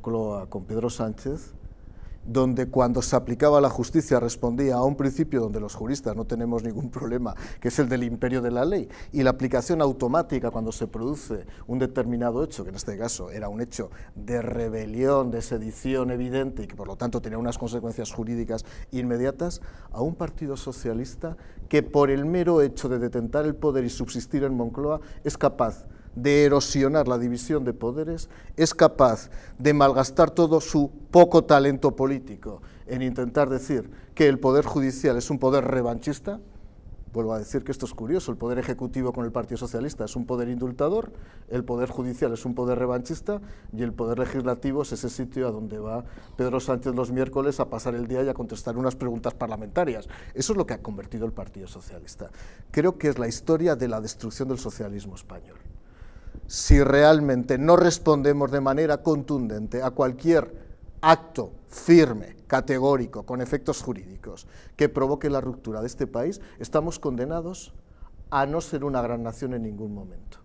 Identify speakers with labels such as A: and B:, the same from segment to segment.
A: con Pedro Sánchez, donde cuando se aplicaba la justicia respondía a un principio donde los juristas no tenemos ningún problema, que es el del imperio de la ley, y la aplicación automática cuando se produce un determinado hecho, que en este caso era un hecho de rebelión, de sedición evidente y que por lo tanto tenía unas consecuencias jurídicas inmediatas, a un partido socialista que por el mero hecho de detentar el poder y subsistir en Moncloa es capaz de erosionar la división de poderes, es capaz de malgastar todo su poco talento político en intentar decir que el poder judicial es un poder revanchista, vuelvo a decir que esto es curioso, el poder ejecutivo con el Partido Socialista es un poder indultador, el poder judicial es un poder revanchista y el poder legislativo es ese sitio a donde va Pedro Sánchez los miércoles a pasar el día y a contestar unas preguntas parlamentarias. Eso es lo que ha convertido el Partido Socialista. Creo que es la historia de la destrucción del socialismo español si realmente no respondemos de manera contundente a cualquier acto firme, categórico, con efectos jurídicos, que provoque la ruptura de este país, estamos condenados a no ser una gran nación en ningún momento.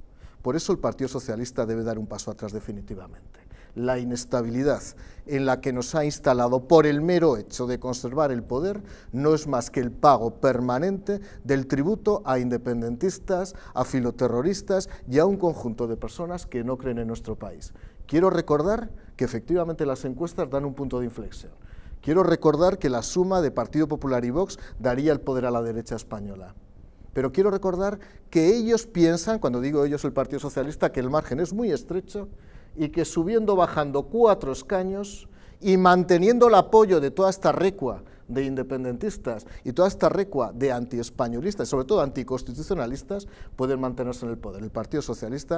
A: Por eso el Partido Socialista debe dar un paso atrás definitivamente la inestabilidad en la que nos ha instalado por el mero hecho de conservar el poder no es más que el pago permanente del tributo a independentistas, a filoterroristas y a un conjunto de personas que no creen en nuestro país. Quiero recordar que efectivamente las encuestas dan un punto de inflexión. Quiero recordar que la suma de Partido Popular y Vox daría el poder a la derecha española pero quiero recordar que ellos piensan, cuando digo ellos el Partido Socialista, que el margen es muy estrecho y que subiendo bajando cuatro escaños y manteniendo el apoyo de toda esta recua de independentistas y toda esta recua de antiespañolistas, sobre todo anticonstitucionalistas, pueden mantenerse en el poder. El Partido Socialista